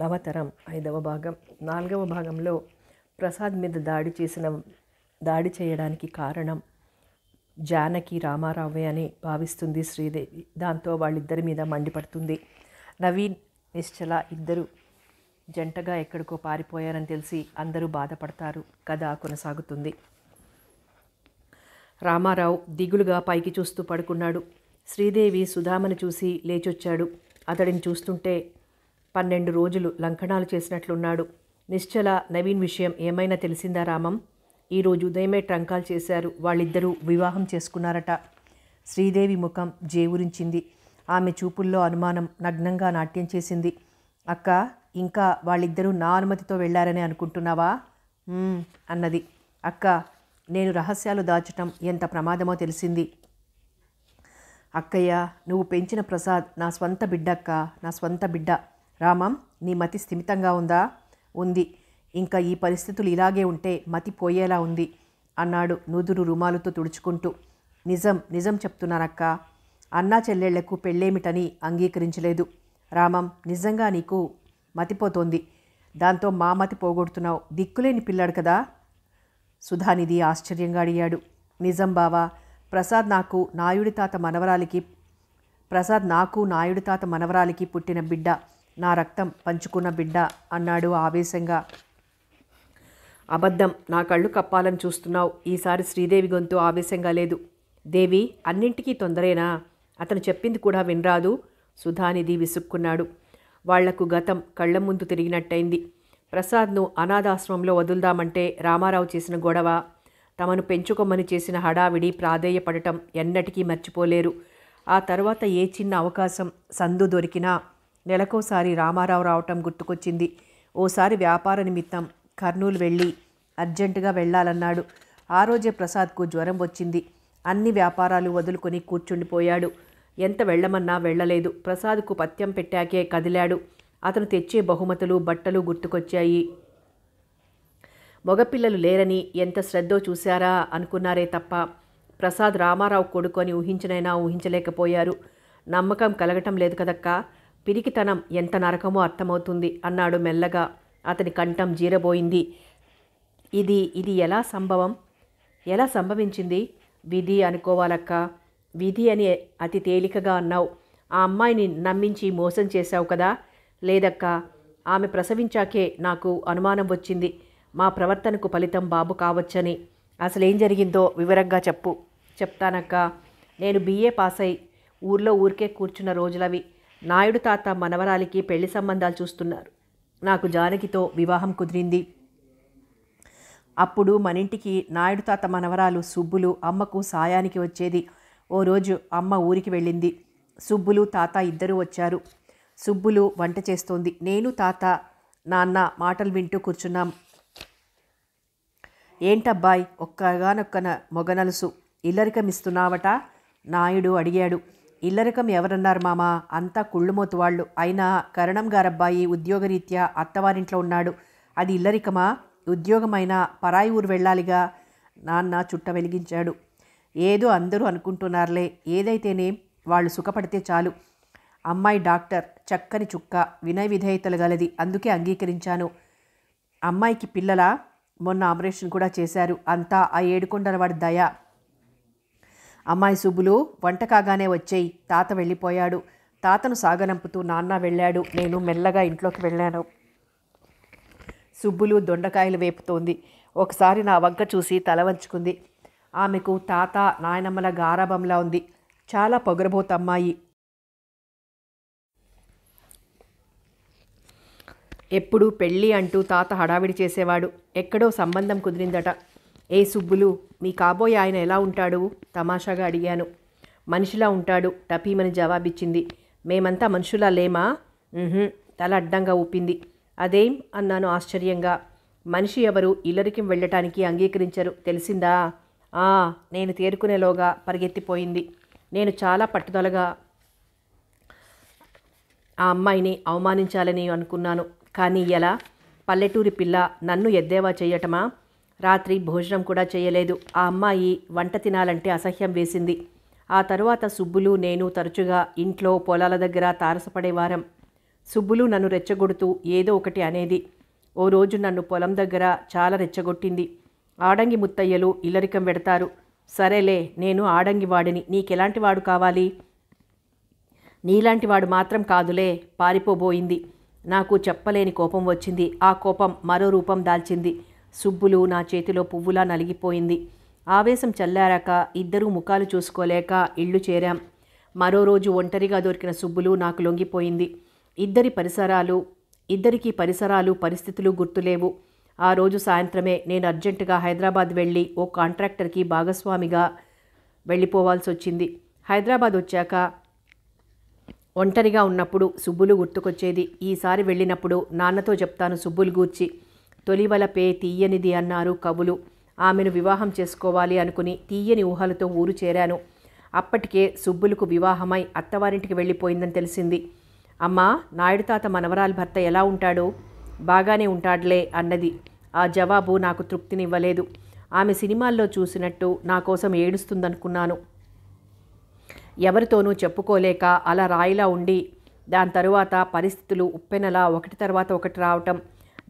నవతరం ఐదవ భాగం నాలుగవ భాగంలో ప్రసాద్ మీద దాడి చేసిన దాడి చేయడానికి కారణం జానకి రామారావే అని భావిస్తుంది శ్రీదేవి దాంతో వాళ్ళిద్దరి మీద మండిపడుతుంది నవీన్ నిశ్చల ఇద్దరు జంటగా ఎక్కడికో పారిపోయారని తెలిసి అందరూ బాధపడతారు కథ కొనసాగుతుంది రామారావు దిగులుగా పైకి చూస్తూ పడుకున్నాడు శ్రీదేవి సుధామను చూసి లేచొచ్చాడు అతడిని చూస్తుంటే పన్నెండు రోజులు లంకణాలు చేసినట్లున్నాడు నిశ్చల నవీన్ విషయం ఏమైనా తెలిసిందా రామం ఈరోజు ఉదయమే ట్రంకాలు చేశారు వాళ్ళిద్దరూ వివాహం చేసుకున్నారట శ్రీదేవి ముఖం జేవురించింది ఆమె చూపుల్లో అనుమానం నగ్నంగా నాట్యం చేసింది అక్క ఇంకా వాళ్ళిద్దరూ నా అనుమతితో వెళ్లారని అనుకుంటున్నావా అన్నది అక్క నేను రహస్యాలు దాచటం ఎంత ప్రమాదమో తెలిసింది అక్కయ్య నువ్వు పెంచిన ప్రసాద్ నా స్వంత బిడ్డక్క నా స్వంత బిడ్డ రామం నీ మతి స్థిమితంగా ఉందా ఉంది ఇంకా ఈ పరిస్థితులు ఇలాగే ఉంటే మతి పోయేలా ఉంది అన్నాడు నుదురు రుమాలుతో తుడుచుకుంటూ నిజం నిజం చెప్తున్నానక్క అన్నా చెల్లెళ్లకు పెళ్ళేమిటని అంగీకరించలేదు రామం నిజంగా నీకు మతిపోతోంది దాంతో మా మతి పోగొడుతున్నావు దిక్కులేని పిల్లాడు కదా సుధానిధి ఆశ్చర్యంగా అడిగాడు నిజం బావా ప్రసాద్ నాకు నాయుడి తాత మనవరాలికి ప్రసాద్ నాకు నాయుడి తాత మనవరాలికి పుట్టిన బిడ్డ నా రక్తం పంచుకున్న బిడ్డ అన్నాడు ఆవేశంగా అబద్ధం నా కళ్ళు కప్పాలని చూస్తున్నావు ఈసారి శ్రీదేవి గొంతు ఆవేశంగా లేదు దేవి అన్నింటికీ తొందరేనా అతను చెప్పింది కూడా వినరాదు సుధానిధి విసుక్కున్నాడు వాళ్లకు గతం కళ్ళ ముందు తిరిగినట్టయింది ప్రసాద్ను అనాథాశ్రమంలో వదులుదామంటే రామారావు చేసిన గొడవ తమను పెంచుకోమని చేసిన హడావిడి ప్రాధేయపడటం ఎన్నటికీ మర్చిపోలేరు ఆ తర్వాత ఏ చిన్న అవకాశం సందు దొరికినా నెలకోసారి రామారావు రావటం గుర్తుకొచ్చింది ఓసారి వ్యాపార నిమిత్తం కర్నూలు వెళ్ళి అర్జెంటుగా వెళ్ళాలన్నాడు ఆ రోజే ప్రసాద్కు జ్వరం వచ్చింది అన్ని వ్యాపారాలు వదులుకొని కూర్చుండిపోయాడు ఎంత వెళ్ళమన్నా వెళ్ళలేదు ప్రసాద్కు పత్యం పెట్టాకే కదిలాడు అతను తెచ్చే బహుమతులు బట్టలు గుర్తుకొచ్చాయి మగపిల్లలు లేరని ఎంత శ్రద్ధో చూశారా అనుకున్నారే తప్ప ప్రసాద్ రామారావు కొడుకు అని ఊహించనైనా ఊహించలేకపోయారు నమ్మకం కలగటం లేదు కదక్కా పిరికితనం ఎంత నరకమో అర్థమవుతుంది అన్నాడు మెల్లగా అతని కంఠం జీరబోయింది ఇది ఇది ఎలా సంభవం ఎలా సంభవించింది విధి అనుకోవాలక్క విధి అని అతి తేలికగా అన్నావు ఆ అమ్మాయిని నమ్మించి మోసం చేశావు కదా లేదక్క ఆమె ప్రసవించాకే నాకు అనుమానం వచ్చింది మా ప్రవర్తనకు ఫలితం బాబు కావచ్చని అసలేం జరిగిందో వివరంగా చెప్పు చెప్తానక్క నేను బీఏ పాస్ అయి ఊర్లో ఊరికే కూర్చున్న రోజులవి నాయుడు తాత మనవరాలికి పెళ్లి సంబంధాలు చూస్తున్నారు నాకు జానకితో వివాహం కుదిరింది అప్పుడు మన ఇంటికి నాయుడు తాత మనవరాలు సుబ్బులు అమ్మకు సాయానికి వచ్చేది ఓ రోజు అమ్మ ఊరికి వెళ్ళింది సుబ్బులు తాత ఇద్దరూ వచ్చారు సుబ్బులు వంట చేస్తోంది నేను తాత నాన్న మాటలు వింటూ కూర్చున్నాం ఏంటబ్బాయ్ ఒక్కగానొక్కన మొగనలుసు ఇల్లరికమిస్తున్నావట నాయుడు అడిగాడు ఇల్లరికం ఎవరన్నారు మామ అంతా కుళ్ళుమోతు వాళ్ళు అయినా కరణం గారబ్బాయి ఉద్యోగరీత్యా అత్తవారింట్లో ఉన్నాడు అది ఇల్లరికమా ఉద్యోగమైన పరాయి ఊరు వెళ్ళాలిగా నాన్న చుట్ట వెలిగించాడు ఏదో అందరూ అనుకుంటున్నారులే ఏదైతేనే వాళ్ళు సుఖపడితే చాలు అమ్మాయి డాక్టర్ చక్కని చుక్క వినయ విధేయతలు గలది అందుకే అంగీకరించాను అమ్మాయికి పిల్లల మొన్న ఆపరేషన్ కూడా చేశారు అంతా ఆ ఏడుకొండల వాడి దయ అమ్మాయి సుబ్బులు వంట కాగానే వచ్చేయి తాత వెళ్ళిపోయాడు తాతను సాగనంపుతూ నాన్న వెళ్ళాడు నేను మెల్లగా ఇంట్లోకి వెళ్ళాను సుబ్బులు దొండకాయలు వేపుతోంది ఒకసారి నా వంక చూసి తల వంచుకుంది ఆమెకు తాత నాయనమ్మల గారాభంలా ఉంది చాలా పొగరబోతమ్మాయి ఎప్పుడు పెళ్ళి అంటూ తాత హడావిడి చేసేవాడు ఎక్కడో సంబంధం కుదిరిందట ఏ సుబ్బులు మీ కాబోయే ఆయన ఎలా ఉంటాడు తమాషాగా అడిగాను మనిషిలా ఉంటాడు టపీమని జవాబిచ్చింది మేమంతా మనుషులా లేమా తల అడ్డంగా ఊపింది అదేం అన్నాను ఆశ్చర్యంగా మనిషి ఎవరు ఇల్లరికి వెళ్ళటానికి అంగీకరించరు తెలిసిందా ఆ నేను తేరుకునేలోగా పరిగెత్తిపోయింది నేను చాలా పట్టుదలగా ఆ అమ్మాయిని అవమానించాలని అనుకున్నాను కానీ ఎలా పల్లెటూరి పిల్ల నన్ను ఎద్దేవా చేయటమా రాత్రి భోజనం కూడా చేయలేదు ఆ అమ్మాయి వంట తినాలంటే అసహ్యం వేసింది ఆ తరువాత సుబ్బులు నేను తరచుగా ఇంట్లో పొలాల దగ్గర తారసపడేవారం సుబ్బులు నన్ను రెచ్చగొడుతూ ఏదో ఒకటి అనేది ఓ రోజు నన్ను పొలం దగ్గర చాలా రెచ్చగొట్టింది ఆడంగి ముత్తయ్యలు ఇల్లరికం పెడతారు సరేలే నేను ఆడంగి వాడిని నీకెలాంటి వాడు కావాలి నీలాంటి వాడు మాత్రం కాదులే పారిపోబోయింది నాకు చెప్పలేని కోపం వచ్చింది ఆ కోపం మరో రూపం దాల్చింది సుబ్బులు నా చేతిలో పువ్వులా నలిగిపోయింది ఆవేశం చల్లారాక ఇద్దరూ ముఖాలు చూసుకోలేక ఇళ్ళు చేరాం మరో రోజు ఒంటరిగా దొరికిన సుబ్బులు నాకు లొంగిపోయింది ఇద్దరి పరిసరాలు ఇద్దరికీ పరిసరాలు పరిస్థితులు గుర్తులేవు ఆ రోజు సాయంత్రమే నేను అర్జెంటుగా హైదరాబాద్ వెళ్ళి ఓ కాంట్రాక్టర్కి భాగస్వామిగా వెళ్ళిపోవాల్సి వచ్చింది హైదరాబాద్ వచ్చాక ఒంటరిగా ఉన్నప్పుడు సుబ్బులు గుర్తుకొచ్చేది ఈసారి వెళ్ళినప్పుడు నాన్నతో చెప్తాను సుబ్బులు గూర్చి తొలివలపే తీయనిది అన్నారు కవులు ఆమెను వివాహం చేసుకోవాలి అనుకుని తీయని ఊహలతో ఊరు చేరాను అప్పటికే సుబ్బులకు వివాహమై అత్తవారింటికి వెళ్ళిపోయిందని తెలిసింది అమ్మా నాయుడు తాత మనవరాల భర్త ఎలా ఉంటాడు బాగానే ఉంటాడులే అన్నది ఆ జవాబు నాకు తృప్తినివ్వలేదు ఆమె సినిమాల్లో చూసినట్టు నా కోసం ఏడుస్తుందనుకున్నాను ఎవరితోనూ చెప్పుకోలేక అలా రాయిలా ఉండి దాని తరువాత పరిస్థితులు ఉప్పెనలా ఒకటి తర్వాత ఒకటి రావటం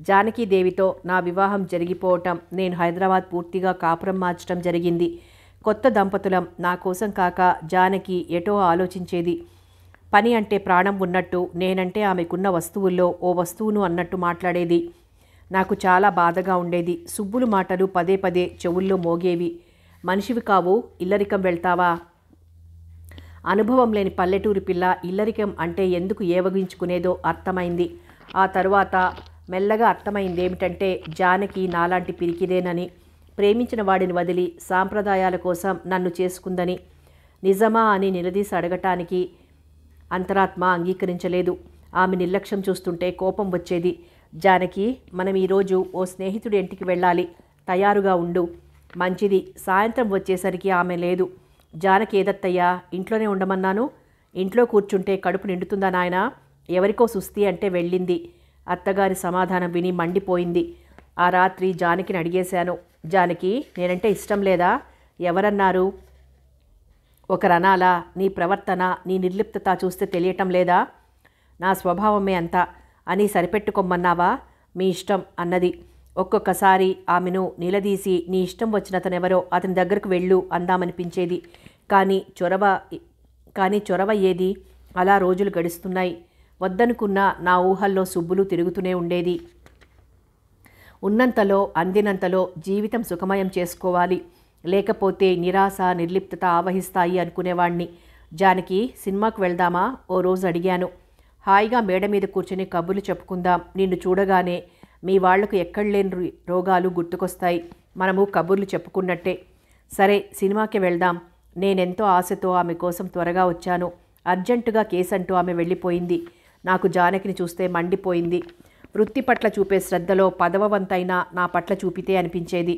జానకీదేవితో నా వివాహం జరిగిపోవటం నేను హైదరాబాద్ పూర్తిగా కాపురం మార్చడం జరిగింది కొత్త దంపతులం నా కోసం కాక జానకి ఎటో ఆలోచించేది పని అంటే ప్రాణం ఉన్నట్టు నేనంటే ఆమెకున్న వస్తువుల్లో ఓ వస్తువును అన్నట్టు మాట్లాడేది నాకు చాలా బాధగా ఉండేది సుబ్బులు మాటలు పదే పదే చెవుల్లో మోగేవి మనిషివి కావు ఇల్లరికం వెళ్తావా అనుభవం లేని పల్లెటూరి పిల్ల ఇల్లరికం అంటే ఎందుకు ఏవగించుకునేదో అర్థమైంది ఆ తరువాత మెల్లగా అర్థమైంది ఏమిటంటే జానకి నాలాంటి పిరికిదేనని ప్రేమించిన వాడిని వదిలి సాంప్రదాయాల కోసం నన్ను చేసుకుందని నిజమా అని నిలదీసి అడగటానికి అంతరాత్మ అంగీకరించలేదు ఆమె నిర్లక్ష్యం చూస్తుంటే కోపం వచ్చేది జానకి మనం ఈరోజు ఓ స్నేహితుడి ఇంటికి వెళ్ళాలి తయారుగా ఉండు మంచిది సాయంత్రం వచ్చేసరికి ఆమె లేదు జానకి ఏదత్తయ్యా ఇంట్లోనే ఉండమన్నాను ఇంట్లో కూర్చుంటే కడుపు నిండుతుందా నాయన ఎవరికో సుస్తి అంటే వెళ్ళింది అత్తగారి సమాధానం విని మండిపోయింది ఆ రాత్రి జానకిని అడిగేశాను జానకి నేనంటే ఇష్టం లేదా ఎవరన్నారు ఒకరనాలా నీ ప్రవర్తన నీ నిర్లిప్తత చూస్తే తెలియటం లేదా నా స్వభావమే అంతా అని సరిపెట్టుకోమన్నావా మీ ఇష్టం అన్నది ఒక్కొక్కసారి ఆమెను నిలదీసి నీ ఇష్టం వచ్చిన ఎవరో అతని దగ్గరకు వెళ్ళు అందామనిపించేది కానీ చొరవ కానీ చొరవ ఏది అలా రోజులు గడుస్తున్నాయి వద్దనుకున్న నా ఊహల్లో సుబ్బులు తిరుగుతూనే ఉండేది ఉన్నంతలో అందినంతలో జీవితం సుఖమయం చేసుకోవాలి లేకపోతే నిరాశ నిర్లిప్తత ఆవహిస్తాయి అనుకునేవాణ్ణి జానకి సినిమాకు వెళ్దామా ఓ రోజు అడిగాను హాయిగా మేడ మీద కూర్చొని కబుర్లు చెప్పుకుందాం నిన్ను చూడగానే మీ వాళ్లకు ఎక్కడలేని రోగాలు గుర్తుకొస్తాయి మనము కబుర్లు చెప్పుకున్నట్టే సరే సినిమాకి వెళ్దాం నేనెంతో ఆశతో ఆమె కోసం త్వరగా వచ్చాను అర్జెంటుగా కేసంటూ అంటూ ఆమె వెళ్ళిపోయింది నాకు జానకిని చూస్తే మండిపోయింది వృత్తి పట్ల చూపే శ్రద్ధలో పదవ వంతైనా నా పట్ల చూపితే అనిపించేది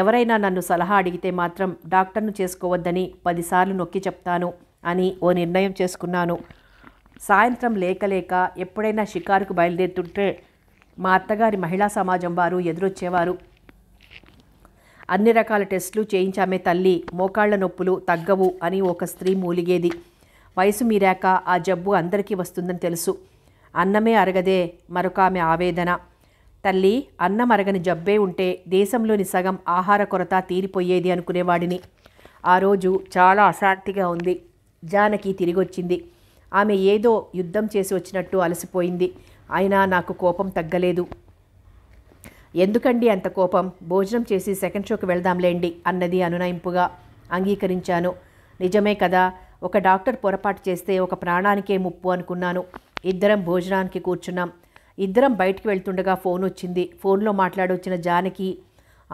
ఎవరైనా నన్ను సలహా అడిగితే మాత్రం డాక్టర్ను చేసుకోవద్దని పదిసార్లు నొక్కి చెప్తాను అని ఓ నిర్ణయం చేసుకున్నాను సాయంత్రం లేకలేక ఎప్పుడైనా షికారుకు బయలుదేరుతుంటే మా అత్తగారి మహిళా సమాజం వారు ఎదురొచ్చేవారు అన్ని రకాల టెస్టులు చేయించామే తల్లి మోకాళ్ల నొప్పులు తగ్గవు అని ఒక స్త్రీ మూలిగేది వయసు మీరాక ఆ జబ్బు అందరికీ వస్తుందని తెలుసు అన్నమే అరగదే మరొక ఆమె ఆవేదన తల్లి అన్నం అరగని జబ్బే ఉంటే దేశంలోని సగం ఆహార కొరత తీరిపోయేది అనుకునేవాడిని ఆ రోజు చాలా అశాంతిగా ఉంది జానకి తిరిగొచ్చింది ఆమె ఏదో యుద్ధం చేసి వచ్చినట్టు అలసిపోయింది అయినా నాకు కోపం తగ్గలేదు ఎందుకండి అంత కోపం భోజనం చేసి సెకండ్ షోకి వెళ్దాంలేండి అన్నది అనునయింపుగా అంగీకరించాను నిజమే కదా ఒక డాక్టర్ పొరపాటు చేస్తే ఒక ప్రాణానికే ముప్పు అనుకున్నాను ఇద్దరం భోజనానికి కూర్చున్నాం ఇద్దరం బయటికి వెళ్తుండగా ఫోన్ వచ్చింది ఫోన్లో మాట్లాడొచ్చిన జానకి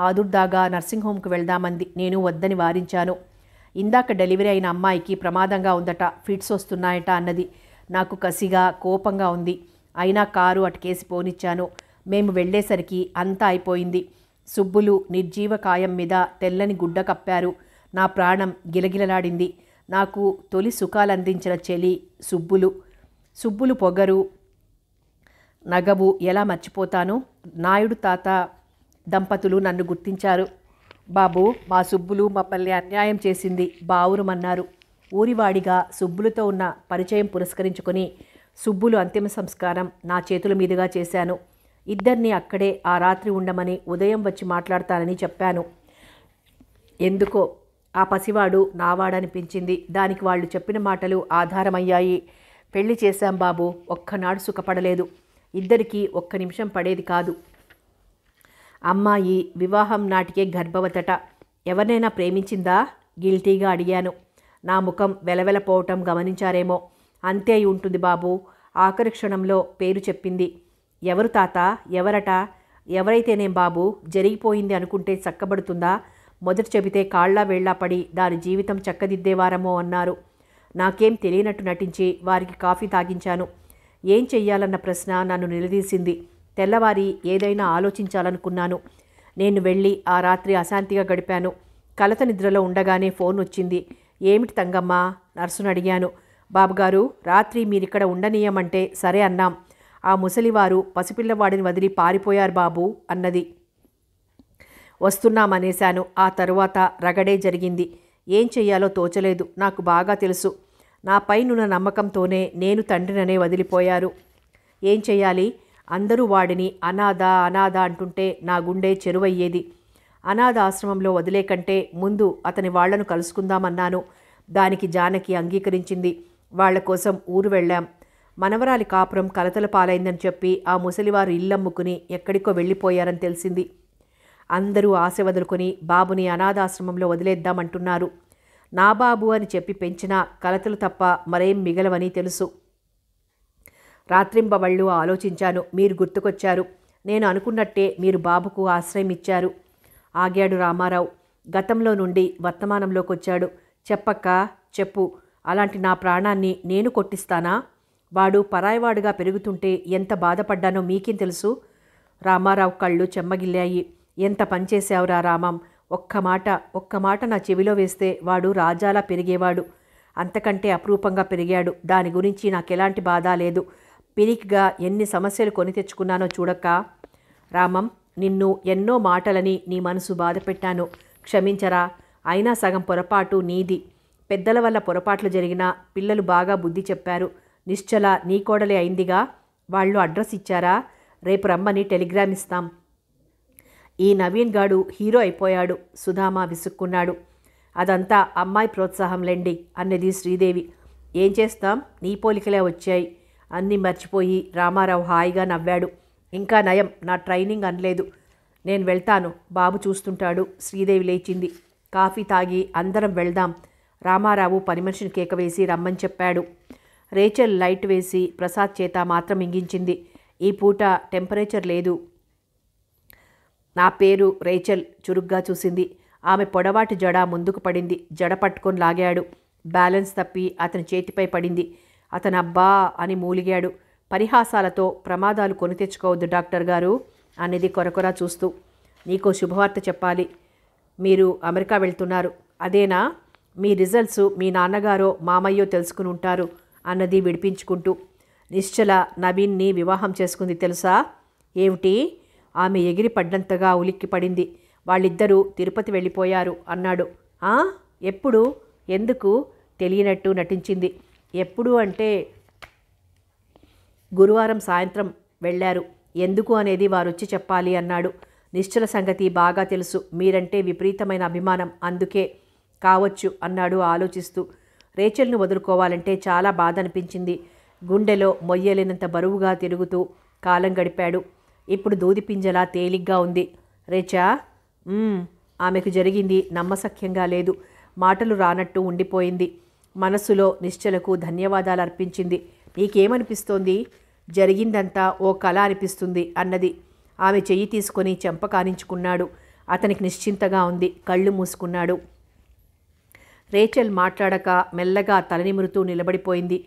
ఆదుర్దాగా నర్సింగ్ హోమ్కి వెళ్దామంది నేను వద్దని వారించాను ఇందాక డెలివరీ అయిన అమ్మాయికి ప్రమాదంగా ఉందట ఫిట్స్ వస్తున్నాయట అన్నది నాకు కసిగా కోపంగా ఉంది అయినా కారు అటుకేసి పోనిచ్చాను మేము వెళ్ళేసరికి అంతా అయిపోయింది సుబ్బులు నిర్జీవ కాయం మీద తెల్లని గుడ్డ కప్పారు నా ప్రాణం గిలగిలలాడింది నాకు తొలి సుఖాలందించిన చెలి సుబ్బులు సుబ్బులు పొగరు నగవు ఎలా మర్చిపోతాను నాయుడు తాత దంపతులు నన్ను గుర్తించారు బాబు మా సుబ్బులు మమ్మల్ని అన్యాయం చేసింది బావురుమన్నారు ఊరివాడిగా సుబ్బులతో ఉన్న పరిచయం పురస్కరించుకొని సుబ్బులు అంతిమ సంస్కారం నా చేతుల మీదుగా చేశాను ఇద్దరిని అక్కడే ఆ రాత్రి ఉండమని ఉదయం వచ్చి మాట్లాడతానని చెప్పాను ఎందుకో ఆ పసివాడు నావాడనిపించింది దానికి వాళ్ళు చెప్పిన మాటలు ఆధారమయ్యాయి పెళ్లి చేశాం బాబు ఒక్కనాడు సుఖపడలేదు ఇద్దరికీ ఒక్క నిమిషం పడేది కాదు అమ్మాయి వివాహం నాటికే గర్భవతట ఎవరినైనా ప్రేమించిందా గిల్టీగా అడిగాను నా ముఖం వెలవెలపోవటం గమనించారేమో అంతే ఉంటుంది బాబు ఆఖరి క్షణంలో పేరు చెప్పింది ఎవరు తాత ఎవరట ఎవరైతేనేం బాబు జరిగిపోయింది అనుకుంటే చక్కబడుతుందా మొదట చెబితే కాళ్లా వేళ్లా పడి దాని జీవితం చక్కదిద్దేవారమో అన్నారు నాకేం తెలియనట్టు నటించి వారికి కాఫీ తాగించాను ఏం చెయ్యాలన్న ప్రశ్న నన్ను నిలదీసింది తెల్లవారి ఏదైనా ఆలోచించాలనుకున్నాను నేను వెళ్ళి ఆ రాత్రి అశాంతిగా గడిపాను కలత నిద్రలో ఉండగానే ఫోన్ వచ్చింది ఏమిటి తంగమ్మ నర్సును అడిగాను బాబుగారు రాత్రి మీరిక్కడ ఉండనీయమంటే సరే అన్నాం ఆ ముసలివారు పసిపిల్లవాడిని వదిలి పారిపోయారు బాబు అన్నది వస్తున్నామనేశాను ఆ తరువాత రగడే జరిగింది ఏం చెయ్యాలో తోచలేదు నాకు బాగా తెలుసు నాపైనున్న నమ్మకంతోనే నేను తండ్రిననే వదిలిపోయారు ఏం చేయాలి అందరూ వాడిని అనాథ అనాథ అంటుంటే నా గుండె చెరువయ్యేది అనాథ ఆశ్రమంలో వదిలే కంటే ముందు అతని వాళ్లను కలుసుకుందామన్నాను దానికి జానకి అంగీకరించింది వాళ్ల కోసం ఊరు వెళ్ళాం మనవరాలి కాపురం కలతల పాలైందని చెప్పి ఆ ముసలివారు ఇల్లమ్ముకుని ఎక్కడికో వెళ్ళిపోయారని తెలిసింది అందరూ ఆశ వదులుకొని బాబుని అనాథాశ్రమంలో వదిలేద్దామంటున్నారు నా బాబు అని చెప్పి పెంచిన కలతలు తప్ప మరేం మిగలవని తెలుసు రాత్రింబవళ్ళు ఆలోచించాను మీరు గుర్తుకొచ్చారు నేను అనుకున్నట్టే మీరు బాబుకు ఆశ్రయం ఇచ్చారు ఆగాడు రామారావు గతంలో నుండి వర్తమానంలోకి వచ్చాడు చెప్పక్క చెప్పు అలాంటి నా ప్రాణాన్ని నేను కొట్టిస్తానా వాడు పరాయవాడుగా పెరుగుతుంటే ఎంత బాధపడ్డానో మీకేం తెలుసు రామారావు కళ్ళు చెమ్మగిల్లాయి ఎంత పనిచేసావురా రామం ఒక్క మాట ఒక్క మాట నా చెవిలో వేస్తే వాడు రాజాలా పెరిగేవాడు అంతకంటే అపురూపంగా పెరిగాడు దాని గురించి నాకెలాంటి బాధ లేదు పిరికిగా ఎన్ని సమస్యలు కొని తెచ్చుకున్నానో చూడక్క రామం నిన్ను ఎన్నో మాటలని నీ మనసు బాధ పెట్టాను క్షమించరా అయినా సగం పొరపాటు నీది పెద్దల వల్ల పొరపాట్లు జరిగినా పిల్లలు బాగా బుద్ధి చెప్పారు నిశ్చల నీ కోడలే అయిందిగా వాళ్ళు అడ్రస్ ఇచ్చారా రేపు రమ్మని టెలిగ్రామ్ ఇస్తాం ఈ నవీన్ గాడు హీరో అయిపోయాడు సుధామా విసుక్కున్నాడు అదంతా అమ్మాయి ప్రోత్సాహంలేండి అన్నది శ్రీదేవి ఏం చేస్తాం నీ పోలికలే వచ్చాయి అన్నీ మర్చిపోయి రామారావు హాయిగా నవ్వాడు ఇంకా నయం నా ట్రైనింగ్ అనలేదు నేను వెళ్తాను బాబు చూస్తుంటాడు శ్రీదేవి లేచింది కాఫీ తాగి అందరం వెళ్దాం రామారావు పని మనిషిని కేక వేసి రమ్మని చెప్పాడు రేచల్ లైట్ వేసి ప్రసాద్ చేత మాత్రం ఇంగించింది ఈ పూట టెంపరేచర్ లేదు నా పేరు రేచల్ చురుగ్గా చూసింది ఆమె పొడవాటి జడ ముందుకు పడింది జడ పట్టుకొని లాగాడు బ్యాలెన్స్ తప్పి అతని చేతిపై పడింది అతను అబ్బా అని మూలిగాడు పరిహాసాలతో ప్రమాదాలు కొని తెచ్చుకోవద్దు డాక్టర్ గారు అనేది కొరకొరా చూస్తూ నీకో శుభవార్త చెప్పాలి మీరు అమెరికా వెళ్తున్నారు అదేనా మీ రిజల్ట్స్ మీ నాన్నగారో మామయ్యో తెలుసుకుని ఉంటారు అన్నది విడిపించుకుంటూ నిశ్చల నవీన్ని వివాహం చేసుకుంది తెలుసా ఏమిటి ఆమె ఎగిరి పడ్డంతగా ఉలిక్కిపడింది వాళ్ళిద్దరూ తిరుపతి వెళ్ళిపోయారు అన్నాడు ఆ ఎప్పుడు ఎందుకు తెలియనట్టు నటించింది ఎప్పుడు అంటే గురువారం సాయంత్రం వెళ్ళారు ఎందుకు అనేది వారొచ్చి చెప్పాలి అన్నాడు నిశ్చల సంగతి బాగా తెలుసు మీరంటే విపరీతమైన అభిమానం అందుకే కావచ్చు అన్నాడు ఆలోచిస్తూ రేచల్ను వదులుకోవాలంటే చాలా బాధ అనిపించింది గుండెలో మొయ్యలేనంత బరువుగా తిరుగుతూ కాలం గడిపాడు ఇప్పుడు దూది పింజలా తేలిగ్గా ఉంది రేచా ఆమెకు జరిగింది నమ్మసఖ్యంగా లేదు మాటలు రానట్టు ఉండిపోయింది మనస్సులో నిశ్చలకు ధన్యవాదాలు అర్పించింది నీకేమనిపిస్తోంది జరిగిందంతా ఓ కళ అనిపిస్తుంది అన్నది ఆమె చెయ్యి తీసుకొని చెంపకానించుకున్నాడు అతనికి నిశ్చింతగా ఉంది కళ్ళు మూసుకున్నాడు రేచల్ మాట్లాడక మెల్లగా తలనిమురుతూ నిలబడిపోయింది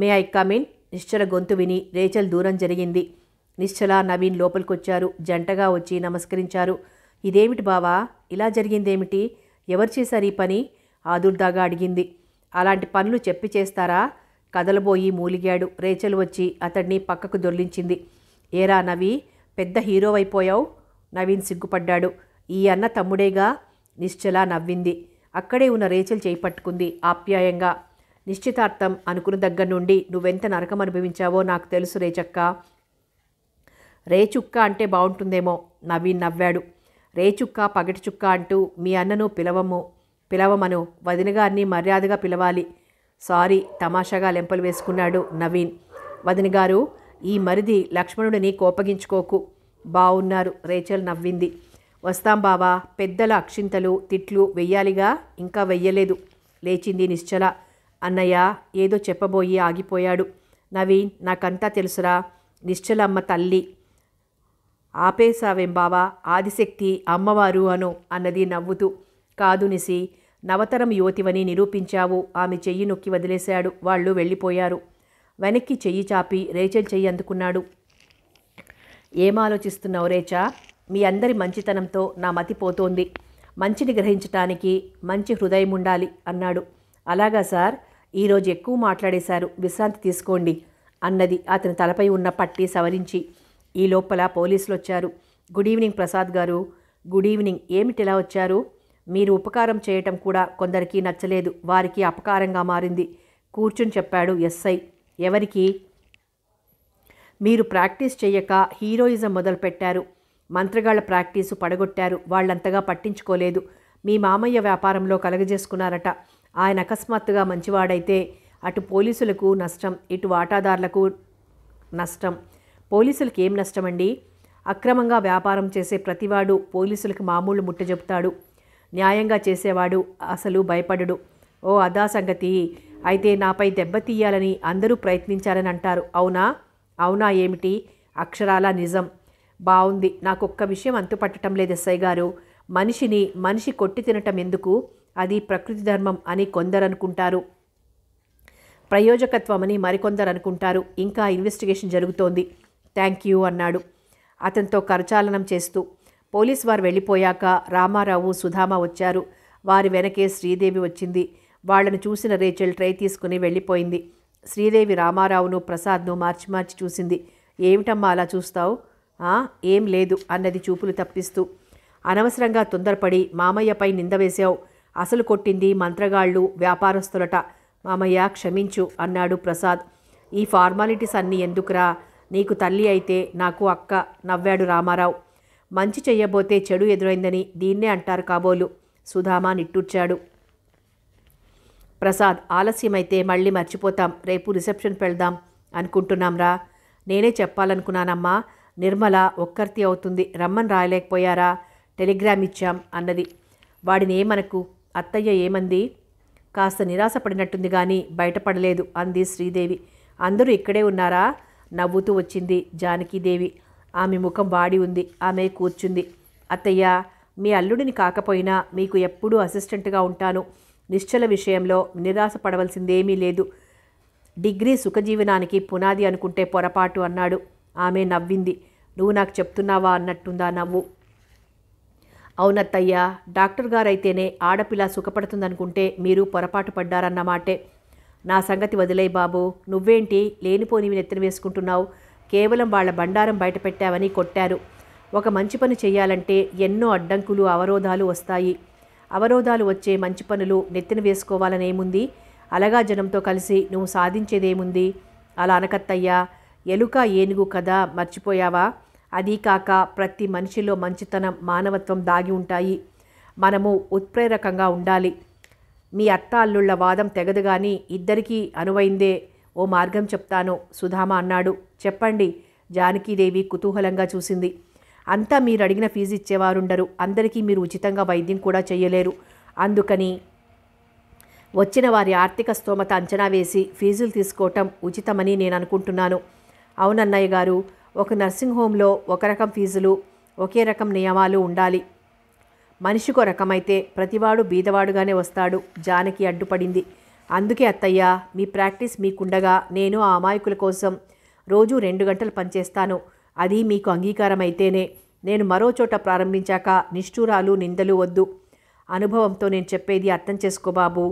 మే ఐ కమిన్ నిశ్చల గొంతు విని రేచల్ దూరం జరిగింది నిశ్చల నవీన్ లోపలికొచ్చారు జంటగా వచ్చి నమస్కరించారు ఇదేమిటి బావా ఇలా జరిగిందేమిటి ఎవరు చేశారు ఈ పని ఆదుర్దాగా అడిగింది అలాంటి పనులు చెప్పి చేస్తారా కదలబోయి మూలిగాడు రేచల్ వచ్చి అతడిని పక్కకు దొర్లించింది ఏరా నవి పెద్ద హీరో అయిపోయావు నవీన్ సిగ్గుపడ్డాడు ఈ అన్న తమ్ముడేగా నిశ్చల నవ్వింది అక్కడే ఉన్న రేచల్ చేపట్టుకుంది ఆప్యాయంగా నిశ్చితార్థం అనుకున్న దగ్గర నుండి నువ్వెంత నరకం అనుభవించావో నాకు తెలుసు రేచక్క రేచుక్క అంటే బాగుంటుందేమో నవీన్ నవ్వాడు రేచుక్క పగటిచుక్క అంటూ మీ అన్నను పిలవము పిలవమను వదినగారిని మర్యాదగా పిలవాలి సారీ తమాషాగా లెంపలు వేసుకున్నాడు నవీన్ వదినగారు ఈ మరిది లక్ష్మణుడిని కోపగించుకోకు బావున్నారు రేచల్ నవ్వింది వస్తాం బావా పెద్దల అక్షింతలు తిట్లు వెయ్యాలిగా ఇంకా వెయ్యలేదు లేచింది నిశ్చల అన్నయ్య ఏదో చెప్పబోయి ఆగిపోయాడు నవీన్ నాకంతా తెలుసురా నిశ్చలమ్మ తల్లి ఆపేశావేం బావా ఆదిశక్తి అమ్మవారు అను అన్నది నవ్వుతూ కాదు నిసి నవతరం యువతివని నిరూపించావు ఆమె చెయ్యి నొక్కి వదిలేశాడు వాళ్ళు వెళ్ళిపోయారు వెనక్కి చెయ్యి చాపి రేచల్ చెయ్యి అందుకున్నాడు ఏం రేచా మీ అందరి మంచితనంతో నా మతి పోతోంది మంచిని గ్రహించటానికి మంచి హృదయం ఉండాలి అన్నాడు అలాగా సార్ ఈరోజు ఎక్కువ మాట్లాడేశారు విశ్రాంతి తీసుకోండి అన్నది అతని తలపై ఉన్న పట్టి సవరించి ఈ లోపల పోలీసులు వచ్చారు గుడ్ ఈవినింగ్ ప్రసాద్ గారు గుడ్ ఈవినింగ్ ఏమిటిలా వచ్చారు మీరు ఉపకారం చేయటం కూడా కొందరికి నచ్చలేదు వారికి అపకారంగా మారింది కూర్చుని చెప్పాడు ఎస్ఐ ఎవరికి మీరు ప్రాక్టీస్ చేయక హీరోయిజం మొదలుపెట్టారు మంత్రగాళ్ల ప్రాక్టీసు పడగొట్టారు వాళ్ళంతగా పట్టించుకోలేదు మీ మామయ్య వ్యాపారంలో కలగజేసుకున్నారట ఆయన అకస్మాత్తుగా మంచివాడైతే అటు పోలీసులకు నష్టం ఇటు వాటాదారులకు నష్టం పోలీసులకి ఏం నష్టమండి అక్రమంగా వ్యాపారం చేసే ప్రతివాడు పోలీసులకు మామూలు ముట్ట చెబుతాడు న్యాయంగా చేసేవాడు అసలు భయపడడు ఓ అదా సంగతి అయితే నాపై దెబ్బతీయాలని అందరూ ప్రయత్నించాలని అంటారు అవునా అవునా ఏమిటి అక్షరాల నిజం బాగుంది నాకొక్క విషయం అంతుపట్టడం లేదు ఎస్ఐ గారు మనిషిని మనిషి కొట్టి తినటం ఎందుకు అది ప్రకృతి ధర్మం అని కొందరు అనుకుంటారు ప్రయోజకత్వం అని మరికొందరు అనుకుంటారు ఇంకా ఇన్వెస్టిగేషన్ జరుగుతోంది థ్యాంక్ యూ అన్నాడు అతనితో కరచాలనం చేస్తూ పోలీస్ వారు వెళ్ళిపోయాక రామారావు సుధామ వచ్చారు వారి వెనకే శ్రీదేవి వచ్చింది వాళ్లను చూసిన రేచల్ ట్రై తీసుకుని వెళ్ళిపోయింది శ్రీదేవి రామారావును ప్రసాద్ను మార్చి మార్చి చూసింది ఏమిటమ్మా అలా చూస్తావు ఏం లేదు అన్నది చూపులు తప్పిస్తూ అనవసరంగా తొందరపడి మామయ్యపై నింద వేశావు అసలు కొట్టింది మంత్రగాళ్ళు వ్యాపారస్తులట మామయ్య క్షమించు అన్నాడు ప్రసాద్ ఈ ఫార్మాలిటీస్ అన్నీ ఎందుకురా నీకు తల్లి అయితే నాకు అక్క నవ్వాడు రామారావు మంచి చెయ్యబోతే చెడు ఎదురైందని దీన్నే అంటారు కాబోలు సుధామా నిట్టూర్చాడు ప్రసాద్ ఆలస్యమైతే మళ్ళీ మర్చిపోతాం రేపు రిసెప్షన్ పెళ్దాం అనుకుంటున్నాంరా నేనే చెప్పాలనుకున్నానమ్మా నిర్మల ఒక్కర్తి అవుతుంది రమ్మని రాయలేకపోయారా టెలిగ్రామ్ ఇచ్చాం అన్నది వాడిని ఏమనకు అత్తయ్య ఏమంది కాస్త నిరాశపడినట్టుంది కానీ బయటపడలేదు అంది శ్రీదేవి అందరూ ఇక్కడే ఉన్నారా నవ్వుతూ వచ్చింది జానకీదేవి ఆమె ముఖం వాడి ఉంది ఆమె కూర్చుంది అత్తయ్య మీ అల్లుడిని కాకపోయినా మీకు ఎప్పుడూ అసిస్టెంట్గా ఉంటాను నిశ్చల విషయంలో నిరాశ పడవలసిందేమీ లేదు డిగ్రీ సుఖజీవనానికి పునాది అనుకుంటే పొరపాటు అన్నాడు ఆమె నవ్వింది నువ్వు నాకు చెప్తున్నావా అన్నట్టుందా నవ్వు అవునత్తయ్య డాక్టర్ గారైతేనే ఆడపిల్ల సుఖపడుతుందనుకుంటే మీరు పొరపాటు పడ్డారన్నమాటే నా సంగతి వదిలే బాబు నువ్వేంటి లేనిపోనివి నెత్తిన వేసుకుంటున్నావు కేవలం వాళ్ళ బండారం బయటపెట్టావని కొట్టారు ఒక మంచి పని చేయాలంటే ఎన్నో అడ్డంకులు అవరోధాలు వస్తాయి అవరోధాలు వచ్చే మంచి పనులు నెత్తిన వేసుకోవాలనేముంది అలగా జనంతో కలిసి నువ్వు సాధించేదేముంది అలా అనకత్తయ్యా ఎలుక ఏనుగు కదా మర్చిపోయావా అది కాక ప్రతి మనిషిలో మంచితనం మానవత్వం దాగి ఉంటాయి మనము ఉత్ప్రేరకంగా ఉండాలి మీ అత్త అల్లుళ్ల వాదం తెగదుగాని ఇద్దరికీ అనువైందే ఓ మార్గం చెప్తాను సుధామ అన్నాడు చెప్పండి జానకీదేవి కుతూహలంగా చూసింది అంతా మీరు అడిగిన ఫీజు ఇచ్చేవారుండరు అందరికీ మీరు ఉచితంగా వైద్యం కూడా చేయలేరు అందుకని వచ్చిన వారి ఆర్థిక స్తోమత అంచనా వేసి ఫీజులు తీసుకోవటం ఉచితమని నేను అనుకుంటున్నాను అవునన్నయ్య గారు ఒక నర్సింగ్ హోంలో ఒక రకం ఫీజులు ఒకే రకం నియమాలు ఉండాలి మనిషికో రకమైతే ప్రతివాడు బీదవాడుగానే వస్తాడు జానకి అడ్డుపడింది అందుకే అత్తయ్య మీ ప్రాక్టీస్ మీకుండగా నేను ఆ అమాయకుల కోసం రోజు రెండు గంటలు పనిచేస్తాను అది మీకు అంగీకారం అయితేనే నేను మరో చోట ప్రారంభించాక నిష్ఠూరాలు నిందలు వద్దు అనుభవంతో నేను చెప్పేది అర్థం చేసుకో బాబు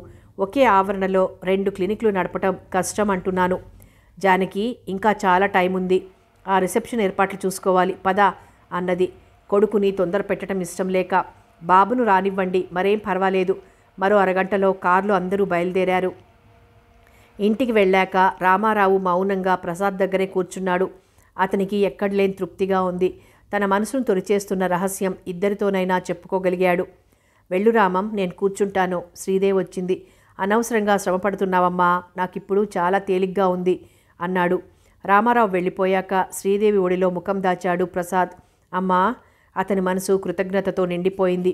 ఒకే ఆవరణలో రెండు క్లినిక్లు నడపటం కష్టం అంటున్నాను జానకి ఇంకా చాలా టైం ఉంది ఆ రిసెప్షన్ ఏర్పాట్లు చూసుకోవాలి పద అన్నది కొడుకుని తొందర పెట్టడం ఇష్టం లేక బాబును రానివ్వండి మరేం పర్వాలేదు మరో అరగంటలో కార్లు అందరూ బయలుదేరారు ఇంటికి వెళ్ళాక రామారావు మౌనంగా ప్రసాద్ దగ్గరే కూర్చున్నాడు అతనికి ఎక్కడలేని తృప్తిగా ఉంది తన మనసును తొలిచేస్తున్న రహస్యం ఇద్దరితోనైనా చెప్పుకోగలిగాడు వెళ్ళు రామం నేను కూర్చుంటాను శ్రీదేవి వచ్చింది అనవసరంగా శ్రమపడుతున్నావమ్మా నాకిప్పుడు చాలా తేలిగ్గా ఉంది అన్నాడు రామారావు వెళ్ళిపోయాక శ్రీదేవి ఒడిలో ముఖం దాచాడు ప్రసాద్ అమ్మా అతని మనసు కృతజ్ఞతతో నిండిపోయింది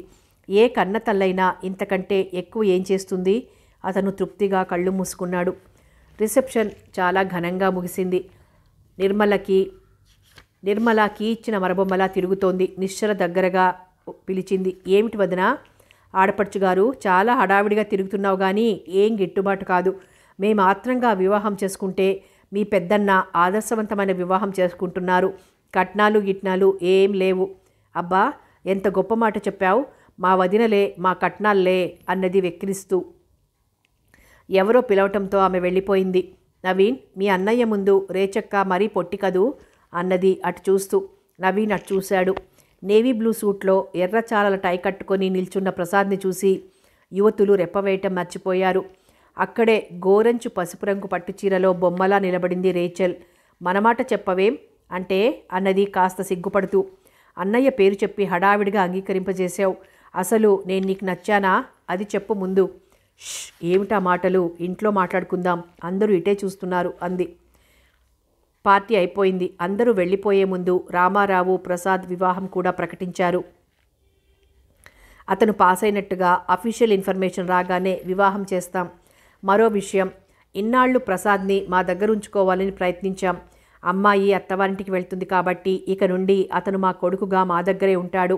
ఏ తల్లైనా ఇంతకంటే ఎక్కువ ఏం చేస్తుంది అతను తృప్తిగా కళ్ళు మూసుకున్నాడు రిసెప్షన్ చాలా ఘనంగా ముగిసింది నిర్మలకి నిర్మలకి ఇచ్చిన మరబొమ్మలా తిరుగుతోంది నిశ్చల దగ్గరగా పిలిచింది ఏమిటి వదిన ఆడపడుచు గారు చాలా హడావిడిగా తిరుగుతున్నావు కానీ ఏం గిట్టుబాటు కాదు మేము ఆత్రంగా వివాహం చేసుకుంటే మీ పెద్దన్న ఆదర్శవంతమైన వివాహం చేసుకుంటున్నారు కట్నాలు గిట్నాలు ఏం లేవు అబ్బా ఎంత గొప్ప మాట చెప్పావు మా వదినలే మా కట్నాల్లే అన్నది వెక్కిరిస్తూ ఎవరో పిలవటంతో ఆమె వెళ్ళిపోయింది నవీన్ మీ అన్నయ్య ముందు రేచక్క మరీ పొట్టి కదూ అన్నది అటు చూస్తూ నవీన్ అటు చూశాడు నేవీ బ్లూ సూట్లో ఎర్రచాలల టై కట్టుకొని నిల్చున్న ప్రసాద్ని చూసి యువతులు రెప్పవేయటం మర్చిపోయారు అక్కడే గోరంచు పసుపు రంగు పట్టుచీరలో బొమ్మలా నిలబడింది రేచల్ మనమాట చెప్పవేం అంటే అన్నది కాస్త సిగ్గుపడుతూ అన్నయ్య పేరు చెప్పి హడావిడిగా అంగీకరింపజేశావు అసలు నేను నీకు నచ్చానా అది చెప్పు ముందు ఏమిటా మాటలు ఇంట్లో మాట్లాడుకుందాం అందరూ ఇటే చూస్తున్నారు అంది పార్టీ అయిపోయింది అందరూ వెళ్ళిపోయే ముందు రామారావు ప్రసాద్ వివాహం కూడా ప్రకటించారు అతను పాస్ అయినట్టుగా అఫీషియల్ ఇన్ఫర్మేషన్ రాగానే వివాహం చేస్తాం మరో విషయం ఇన్నాళ్ళు ప్రసాద్ని మా దగ్గర ఉంచుకోవాలని ప్రయత్నించాం అమ్మాయి అత్తవారింటికి వెళ్తుంది కాబట్టి ఇక నుండి అతను మా కొడుకుగా మా దగ్గరే ఉంటాడు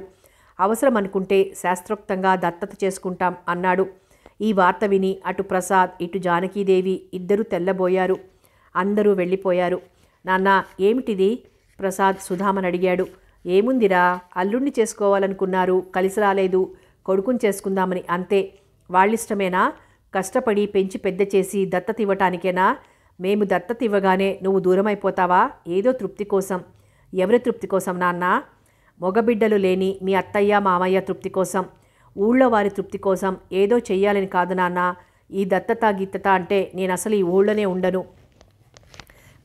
అవసరం అనుకుంటే శాస్త్రోక్తంగా దత్తత చేసుకుంటాం అన్నాడు ఈ వార్త విని అటు ప్రసాద్ ఇటు జానకీదేవి ఇద్దరూ తెల్లబోయారు అందరూ వెళ్ళిపోయారు నాన్న ఏమిటిది ప్రసాద్ సుధామని అడిగాడు ఏముందిరా అల్లుణ్ణి చేసుకోవాలనుకున్నారు కలిసి రాలేదు కొడుకుని చేసుకుందామని అంతే వాళ్ళిష్టమేనా కష్టపడి పెంచి పెద్ద చేసి దత్తత ఇవ్వటానికేనా మేము దత్తత ఇవ్వగానే నువ్వు దూరం అయిపోతావా ఏదో తృప్తి కోసం ఎవరి తృప్తి కోసం నాన్న మగబిడ్డలు లేని మీ అత్తయ్య మామయ్య తృప్తి కోసం ఊళ్ళో వారి తృప్తి కోసం ఏదో చెయ్యాలని కాదు నాన్న ఈ దత్తత గిత్తత అంటే నేను అసలు ఈ ఊళ్ళోనే ఉండను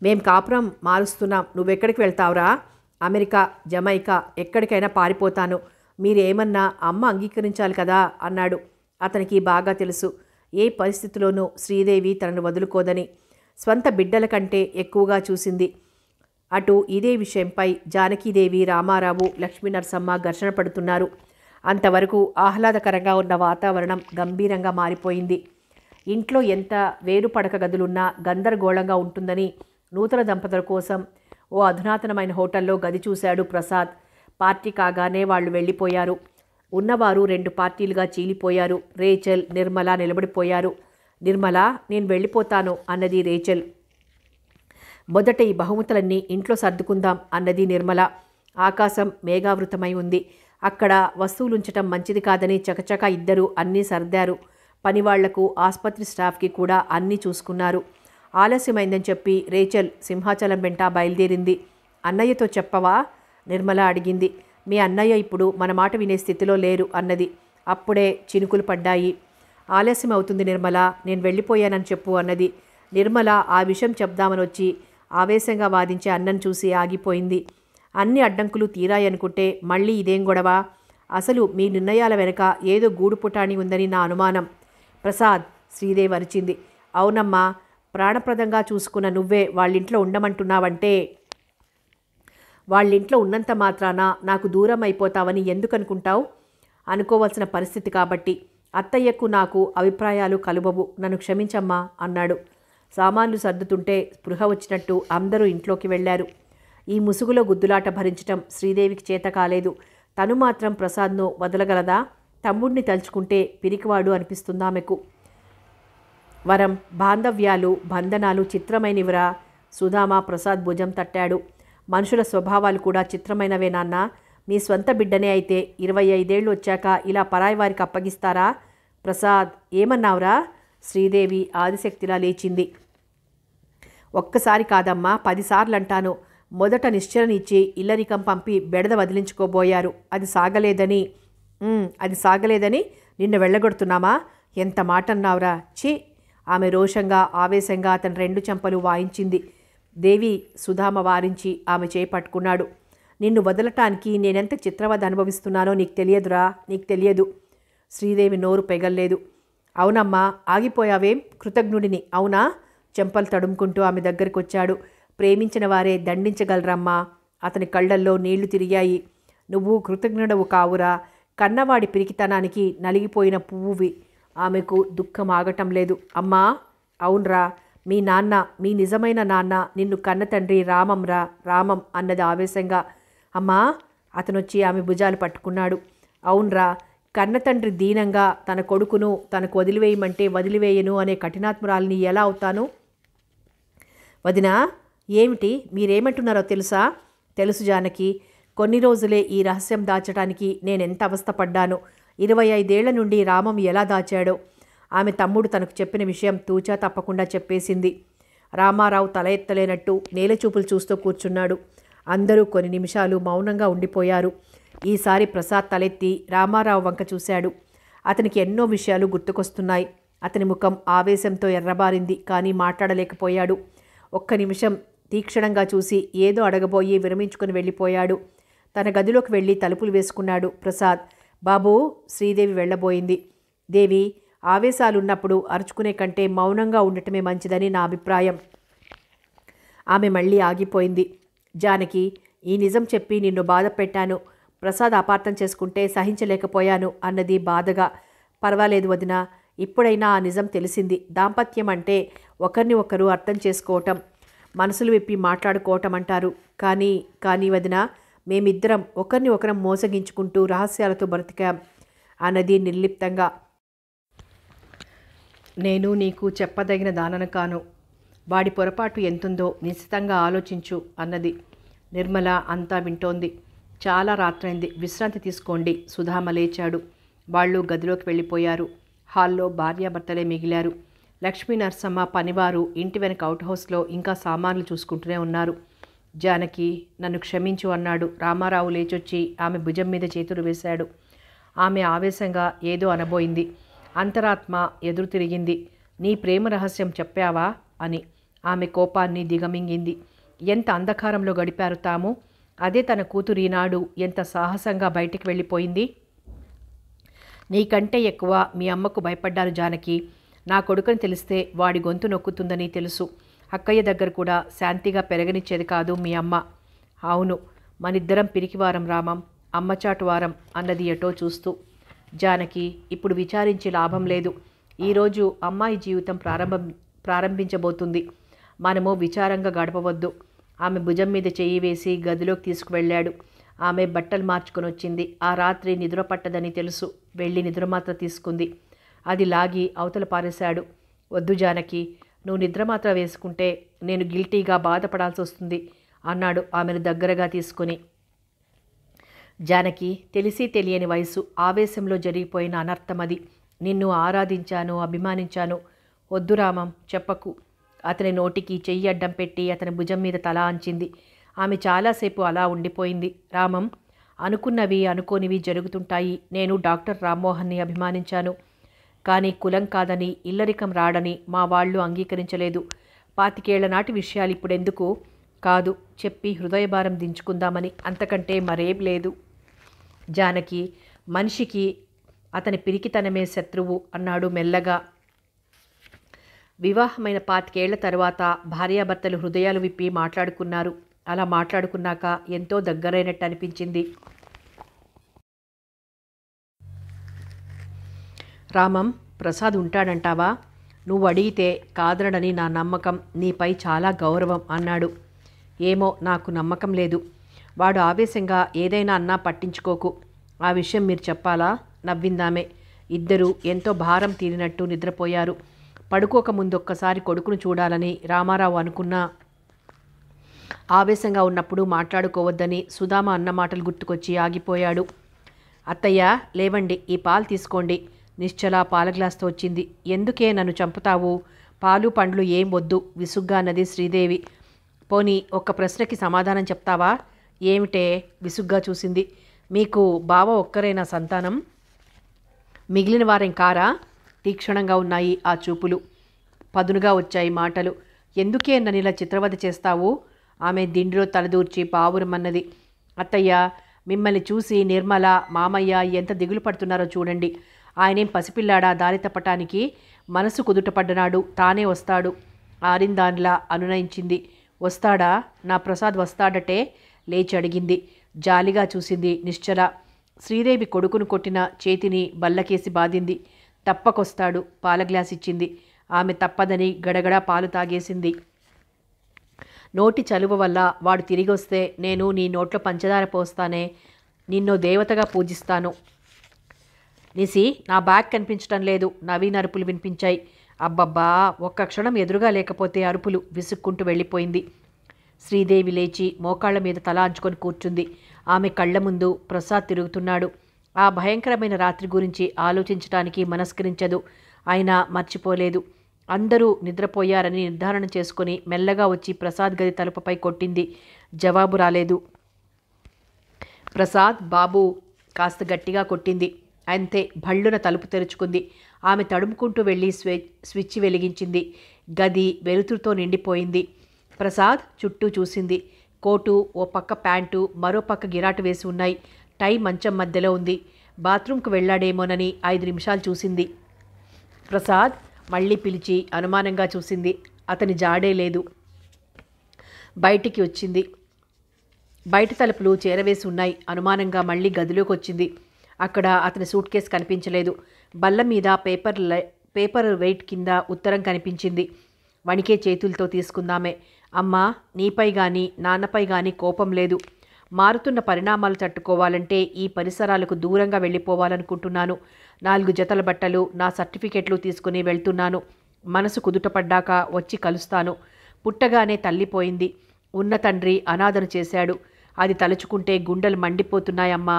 మేం కాపురం మారుస్తున్నాం నువ్వెక్కడికి వెళ్తావురా అమెరికా జమైకా ఎక్కడికైనా పారిపోతాను మీరేమన్నా అమ్మ అంగీకరించాలి కదా అన్నాడు అతనికి బాగా తెలుసు ఏ పరిస్థితిలోనూ శ్రీదేవి తనను వదులుకోదని స్వంత బిడ్డల కంటే ఎక్కువగా చూసింది అటు ఇదే విషయంపై జానకీదేవి రామారావు లక్ష్మీ నరసమ్మ ఘర్షణ పడుతున్నారు అంతవరకు ఆహ్లాదకరంగా ఉన్న వాతావరణం గంభీరంగా మారిపోయింది ఇంట్లో ఎంత వేరుపడక గదులున్నా గందరగోళంగా ఉంటుందని నూతన దంపతుల కోసం ఓ అధునాతనమైన హోటల్లో గది చూశాడు ప్రసాద్ పార్టీ కాగానే వాళ్ళు వెళ్ళిపోయారు ఉన్నవారు రెండు పార్టీలుగా చీలిపోయారు రేచల్ నిర్మల నిలబడిపోయారు నిర్మల నేను వెళ్ళిపోతాను అన్నది రేచల్ మొదట ఈ బహుమతులన్నీ ఇంట్లో సర్దుకుందాం అన్నది నిర్మల ఆకాశం మేఘావృతమై ఉంది అక్కడ వస్తువులుంచటం మంచిది కాదని చకచక ఇద్దరు అన్నీ సర్దారు పనివాళ్లకు ఆసుపత్రి స్టాఫ్కి కూడా అన్నీ చూసుకున్నారు ఆలస్యమైందని చెప్పి రేచల్ సింహాచలం వెంట బయలుదేరింది అన్నయ్యతో చెప్పవా నిర్మల అడిగింది మీ అన్నయ్య ఇప్పుడు మన మాట వినే స్థితిలో లేరు అన్నది అప్పుడే చినుకులు పడ్డాయి ఆలస్యం అవుతుంది నిర్మల నేను వెళ్ళిపోయానని చెప్పు అన్నది నిర్మల ఆ విషయం చెప్దామని వచ్చి ఆవేశంగా వాదించే అన్నను చూసి ఆగిపోయింది అన్ని అడ్డంకులు తీరాయనుకుంటే మళ్ళీ ఇదేం గొడవ అసలు మీ నిర్ణయాల వెనుక ఏదో గూడు పుటాణి ఉందని నా అనుమానం ప్రసాద్ శ్రీదేవి అరిచింది అవునమ్మా ప్రాణప్రదంగా చూసుకున్న నువ్వే వాళ్ళింట్లో ఉండమంటున్నావంటే వాళ్ళింట్లో ఉన్నంత మాత్రాన నాకు దూరం అయిపోతావని ఎందుకనుకుంటావు అనుకోవాల్సిన పరిస్థితి కాబట్టి అత్తయ్యకు నాకు అభిప్రాయాలు కలువవు నన్ను క్షమించమ్మా అన్నాడు సామాన్లు సర్దుతుంటే స్పృహ వచ్చినట్టు అందరూ ఇంట్లోకి వెళ్లారు ఈ ముసుగులో గుద్దులాట భరించటం శ్రీదేవికి చేత కాలేదు తను మాత్రం ప్రసాద్ను వదలగలదా తమ్ముడిని తలుచుకుంటే పిరికివాడు అనిపిస్తుందామెకు వరం బాంధవ్యాలు బంధనాలు చిత్రమైనవిరా సుధామ ప్రసాద్ భుజం తట్టాడు మనుషుల స్వభావాలు కూడా చిత్రమైనవే మీ స్వంత బిడ్డనే అయితే ఇరవై ఐదేళ్ళు వచ్చాక ఇలా పరాయి వారికి అప్పగిస్తారా ప్రసాద్ ఏమన్నావురా శ్రీదేవి ఆదిశక్తిలా లేచింది ఒక్కసారి కాదమ్మా పదిసార్లు అంటాను మొదట నిశ్చలనిచ్చి ఇల్లరికం పంపి బెడద వదిలించుకోబోయారు అది సాగలేదని అది సాగలేదని నిన్ను వెళ్ళగొడుతున్నామా ఎంత మాట అన్నావురా ఛీ ఆమె రోషంగా ఆవేశంగా అతని రెండు చెంపలు వాయించింది దేవి సుధామ వారించి ఆమె చేపట్టుకున్నాడు నిన్ను వదలటానికి నేనెంత చిత్రవద అనుభవిస్తున్నానో నీకు తెలియదురా నీకు తెలియదు శ్రీదేవి నోరు పెగల్లేదు అవునమ్మా ఆగిపోయావేం కృతజ్ఞుడిని అవునా చెంపలు తడుముకుంటూ ఆమె దగ్గరికి వచ్చాడు ప్రేమించిన వారే దండించగలరమ్మా అతని కళ్ళల్లో నీళ్లు తిరిగాయి నువ్వు కృతజ్ఞుడవు కావురా కన్నవాడి పిరికితనానికి నలిగిపోయిన పువ్వువి ఆమెకు దుఃఖం ఆగటం లేదు అమ్మా అవునరా మీ నాన్న మీ నిజమైన నాన్న నిన్ను కన్న తండ్రి రామంరా రామం అన్నది ఆవేశంగా అమ్మా అతనొచ్చి ఆమె భుజాలు పట్టుకున్నాడు అవునరా కన్నతండ్రి దీనంగా తన కొడుకును తనకు వదిలివేయమంటే వదిలివేయను అనే కఠినాత్మురాల్ని ఎలా అవుతాను వదిన ఏమిటి మీరేమంటున్నారో తెలుసా తెలుసు జానకి కొన్ని రోజులే ఈ రహస్యం దాచడానికి నేనెంత అవస్థపడ్డాను ఇరవై ఐదేళ్ల నుండి రామం ఎలా దాచాడో ఆమె తమ్ముడు తనకు చెప్పిన విషయం తూచా తప్పకుండా చెప్పేసింది రామారావు తల ఎత్తలేనట్టు నేలచూపులు చూస్తూ కూర్చున్నాడు అందరూ కొన్ని నిమిషాలు మౌనంగా ఉండిపోయారు ఈసారి ప్రసాద్ తలెత్తి రామారావు వంక చూశాడు అతనికి ఎన్నో విషయాలు గుర్తుకొస్తున్నాయి అతని ముఖం ఆవేశంతో ఎర్రబారింది కానీ మాట్లాడలేకపోయాడు ఒక్క నిమిషం తీక్షణంగా చూసి ఏదో అడగబోయి విరమించుకుని వెళ్ళిపోయాడు తన గదిలోకి వెళ్ళి తలుపులు వేసుకున్నాడు ప్రసాద్ బాబు శ్రీదేవి వెళ్ళబోయింది దేవి ఆవేశాలున్నప్పుడు అరుచుకునే కంటే మౌనంగా ఉండటమే మంచిదని నా అభిప్రాయం ఆమె మళ్ళీ ఆగిపోయింది జానకి ఈ నిజం చెప్పి నిన్ను బాధ పెట్టాను ప్రసాద్ అపార్థం చేసుకుంటే సహించలేకపోయాను అన్నది బాధగా పర్వాలేదు వదిన ఇప్పుడైనా ఆ నిజం తెలిసింది దాంపత్యం అంటే ఒకరిని ఒకరు అర్థం చేసుకోవటం మనసులు విప్పి మాట్లాడుకోవటం అంటారు కానీ కానీ వదిన మేమిద్దరం ఒకరిని ఒకరం మోసగించుకుంటూ రహస్యాలతో బ్రతికాం అన్నది నిర్లిప్తంగా నేను నీకు చెప్పదగిన దానను కాను వాడి పొరపాటు ఎంతుందో నిశ్చితంగా ఆలోచించు అన్నది నిర్మల అంతా వింటోంది చాలా రాత్రైంది విశ్రాంతి తీసుకోండి సుధామ లేచాడు వాళ్ళు గదిలోకి వెళ్ళిపోయారు హాల్లో భార్యాభర్తలే మిగిలారు లక్ష్మీ నరసమ్మ పనివారు ఇంటి వెనక అవుట్ హౌస్లో ఇంకా సామాన్లు చూసుకుంటూనే ఉన్నారు జానకి నన్ను క్షమించు అన్నాడు రామారావు లేచొచ్చి ఆమె భుజం మీద చేతులు వేశాడు ఆమె ఆవేశంగా ఏదో అనబోయింది అంతరాత్మ ఎదురు తిరిగింది నీ ప్రేమ రహస్యం చెప్పావా అని ఆమె కోపాన్ని దిగమింగింది ఎంత అంధకారంలో గడిపారు తాము అదే తన కూతురు ఈనాడు ఎంత సాహసంగా బయటికి వెళ్ళిపోయింది నీకంటే ఎక్కువ మీ అమ్మకు భయపడ్డాను జానకి నా కొడుకుని తెలిస్తే వాడి గొంతు నొక్కుతుందని తెలుసు అక్కయ్య దగ్గర కూడా శాంతిగా పెరగనిచ్చేది కాదు మీ అమ్మ అవును మనిద్దరం పిరికివారం రామం వారం అన్నది ఎటో చూస్తూ జానకి ఇప్పుడు విచారించి లాభం లేదు ఈరోజు అమ్మాయి జీవితం ప్రారంభం ప్రారంభించబోతుంది మనము విచారంగా గడపవద్దు ఆమె భుజం మీద చేయి వేసి గదిలోకి తీసుకువెళ్ళాడు ఆమె బట్టలు మార్చుకొని వచ్చింది ఆ రాత్రి నిద్ర పట్టదని తెలుసు వెళ్ళి నిద్ర మాత్ర తీసుకుంది అది లాగి అవతల పారేశాడు వద్దు జానకి నువ్వు నిద్ర మాత్ర వేసుకుంటే నేను గిల్టీగా బాధపడాల్సి వస్తుంది అన్నాడు ఆమెను దగ్గరగా తీసుకొని జానకి తెలిసి తెలియని వయసు ఆవేశంలో జరిగిపోయిన అనర్థమది నిన్ను ఆరాధించాను అభిమానించాను వద్దు రామం చెప్పకు అతని నోటికి చెయ్యి అడ్డం పెట్టి అతని భుజం మీద తల అంచింది ఆమె చాలాసేపు అలా ఉండిపోయింది రామం అనుకున్నవి అనుకోనివి జరుగుతుంటాయి నేను డాక్టర్ రామ్మోహన్ని అభిమానించాను కానీ కులం కాదని ఇల్లరికం రాడని మా వాళ్ళు అంగీకరించలేదు పాతికేళ్ల నాటి విషయాలు ఇప్పుడెందుకు కాదు చెప్పి హృదయభారం దించుకుందామని అంతకంటే మరేం లేదు జానకి మనిషికి అతని పిరికితనమే శత్రువు అన్నాడు మెల్లగా వివాహమైన పాతికేళ్ల తర్వాత భార్యాభర్తలు హృదయాలు విప్పి మాట్లాడుకున్నారు అలా మాట్లాడుకున్నాక ఎంతో దగ్గరైనట్టు అనిపించింది రామం ప్రసాద్ ఉంటాడంటావా నువ్వు అడిగితే కాదరడని నా నమ్మకం నీపై చాలా గౌరవం అన్నాడు ఏమో నాకు నమ్మకం లేదు వాడు ఆవేశంగా ఏదైనా అన్నా పట్టించుకోకు ఆ విషయం మీరు చెప్పాలా నవ్విందామే ఇద్దరూ ఎంతో భారం తీరినట్టు నిద్రపోయారు పడుకోక ముందొక్కసారి కొడుకును చూడాలని రామారావు అనుకున్నా ఆవేశంగా ఉన్నప్పుడు మాట్లాడుకోవద్దని సుధామ అన్నమాటలు గుర్తుకొచ్చి ఆగిపోయాడు అత్తయ్య లేవండి ఈ పాలు తీసుకోండి నిశ్చల పాల గ్లాస్తో వచ్చింది ఎందుకే నన్ను చంపుతావు పాలు పండ్లు ఏం వద్దు విసుగ్గా అన్నది శ్రీదేవి పోనీ ఒక్క ప్రశ్నకి సమాధానం చెప్తావా ఏమిటే విసుగ్గా చూసింది మీకు బావ ఒక్కరైన సంతానం మిగిలిన వారేం కారా తీక్షణంగా ఉన్నాయి ఆ చూపులు పదునుగా వచ్చాయి మాటలు ఎందుకే నన్నిలా చిత్రవద చేస్తావు ఆమె దిండిలో తలదూర్చి పావురమన్నది అత్తయ్య మిమ్మల్ని చూసి నిర్మల మామయ్య ఎంత దిగులు పడుతున్నారో చూడండి ఆయనేం పసిపిల్లాడా దారి తప్పటానికి మనసు కుదుటపడ్డనాడు తానే వస్తాడు ఆరిందానిలా అనునయించింది వస్తాడా నా ప్రసాద్ వస్తాడటే లేచి అడిగింది జాలిగా చూసింది నిశ్చల శ్రీదేవి కొడుకును కొట్టిన చేతిని బల్లకేసి బాధింది తప్పకొస్తాడు పాల గ్లాస్ ఇచ్చింది ఆమె తప్పదని గడగడ పాలు తాగేసింది నోటి చలువ వల్ల వాడు తిరిగొస్తే నేను నీ నోట్లో పంచదార పోస్తానే నిన్ను దేవతగా పూజిస్తాను నిసి నా బ్యాగ్ కనిపించడం లేదు నవీన్ అరుపులు వినిపించాయి అబ్బబ్బా ఒక్క క్షణం ఎదురుగా లేకపోతే అరుపులు విసుక్కుంటూ వెళ్ళిపోయింది శ్రీదేవి లేచి మోకాళ్ల మీద తల అంచుకొని కూర్చుంది ఆమె కళ్ళ ముందు ప్రసాద్ తిరుగుతున్నాడు ఆ భయంకరమైన రాత్రి గురించి ఆలోచించటానికి మనస్కరించదు అయినా మర్చిపోలేదు అందరూ నిద్రపోయారని నిర్ధారణ చేసుకుని మెల్లగా వచ్చి ప్రసాద్ గది తలుపుపై కొట్టింది జవాబు రాలేదు ప్రసాద్ బాబు కాస్త గట్టిగా కొట్టింది అంతే భళ్ళున తలుపు తెరుచుకుంది ఆమె తడుముకుంటూ వెళ్ళి స్వి స్విచ్ వెలిగించింది గది వెలుతురుతో నిండిపోయింది ప్రసాద్ చుట్టూ చూసింది కోటు ఓ పక్క ప్యాంటు మరో పక్క గిరాటు వేసి ఉన్నాయి టై మంచం మధ్యలో ఉంది బాత్రూంకు వెళ్ళాడేమోనని ఐదు నిమిషాలు చూసింది ప్రసాద్ మళ్ళీ పిలిచి అనుమానంగా చూసింది అతని జాడే లేదు బయటికి వచ్చింది బయట తలుపులు చేరవేసి ఉన్నాయి అనుమానంగా మళ్ళీ గదిలోకి వచ్చింది అక్కడ అతని సూట్ కేసు కనిపించలేదు బల్ల మీద పేపర్ పేపర్ వెయిట్ కింద ఉత్తరం కనిపించింది వణికే చేతులతో తీసుకుందామే అమ్మా నీపై కానీ నాన్నపై కానీ కోపం లేదు మారుతున్న పరిణామాలు తట్టుకోవాలంటే ఈ పరిసరాలకు దూరంగా వెళ్ళిపోవాలనుకుంటున్నాను నాలుగు జతల బట్టలు నా సర్టిఫికెట్లు తీసుకుని వెళ్తున్నాను మనసు కుదుటపడ్డాక వచ్చి కలుస్తాను పుట్టగానే తల్లిపోయింది ఉన్న తండ్రి అనాథను చేశాడు అది తలుచుకుంటే గుండెలు మండిపోతున్నాయమ్మా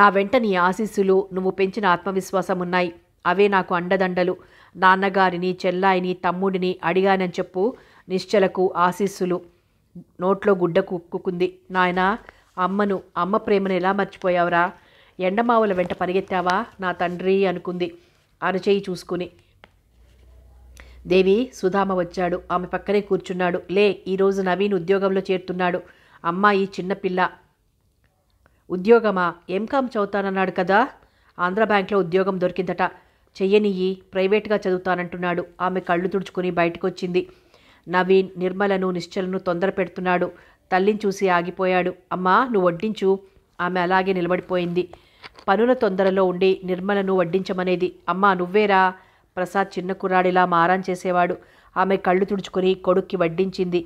నా వెంట నీ ఆశీస్సులు నువ్వు పెంచిన ఆత్మవిశ్వాసం ఉన్నాయి అవే నాకు అండదండలు నాన్నగారిని చెల్లాయిని తమ్ముడిని అడిగానని చెప్పు నిశ్చలకు ఆశీస్సులు నోట్లో గుడ్డ కుక్కుకుంది నాయన అమ్మను అమ్మ ప్రేమను ఎలా మర్చిపోయావురా ఎండమావుల వెంట పరిగెత్తావా నా తండ్రి అనుకుంది అరచేయి చూసుకుని దేవి సుధామ వచ్చాడు ఆమె పక్కనే కూర్చున్నాడు లే ఈరోజు నవీన్ ఉద్యోగంలో చేరుతున్నాడు అమ్మాయి చిన్నపిల్ల ఉద్యోగమా ఏం చదువుతానన్నాడు కదా ఆంధ్ర బ్యాంక్లో ఉద్యోగం దొరికిందట చెయ్యనియ్యి ప్రైవేట్గా చదువుతానంటున్నాడు ఆమె కళ్ళు తుడుచుకుని బయటకు వచ్చింది నవీన్ నిర్మలను నిశ్చలను తొందర పెడుతున్నాడు తల్లిని చూసి ఆగిపోయాడు అమ్మా నువ్వు వడ్డించు ఆమె అలాగే నిలబడిపోయింది పనుల తొందరలో ఉండి నిర్మలను వడ్డించమనేది అమ్మా నువ్వేరా ప్రసాద్ చిన్న కుర్రాడిలా మారాన్ చేసేవాడు ఆమె కళ్ళు తుడుచుకుని కొడుక్కి వడ్డించింది